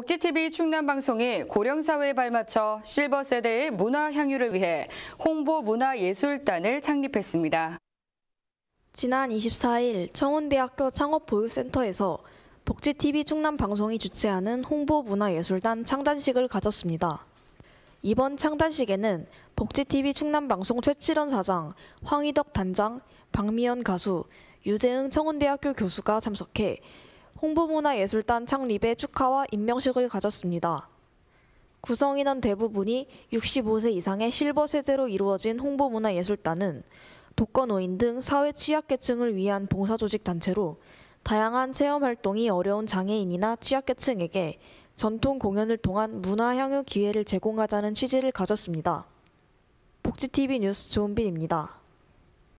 복지TV 충남방송이 고령사회에 발맞춰 실버세대의 문화 향유를 위해 홍보문화예술단을 창립했습니다. 지난 24일 청운대학교 창업보유센터에서 복지TV 충남방송이 주최하는 홍보문화예술단 창단식을 가졌습니다. 이번 창단식에는 복지TV 충남방송 최칠원 사장, 황희덕 단장, 박미연 가수, 유재흥 청운대학교 교수가 참석해 홍보문화예술단 창립에 축하와 임명식을 가졌습니다. 구성인원 대부분이 65세 이상의 실버 세대로 이루어진 홍보문화예술단은 독거노인 등 사회 취약계층을 위한 봉사조직 단체로 다양한 체험활동이 어려운 장애인이나 취약계층에게 전통 공연을 통한 문화향유 기회를 제공하자는 취지를 가졌습니다. 복지TV 뉴스 조은빈입니다.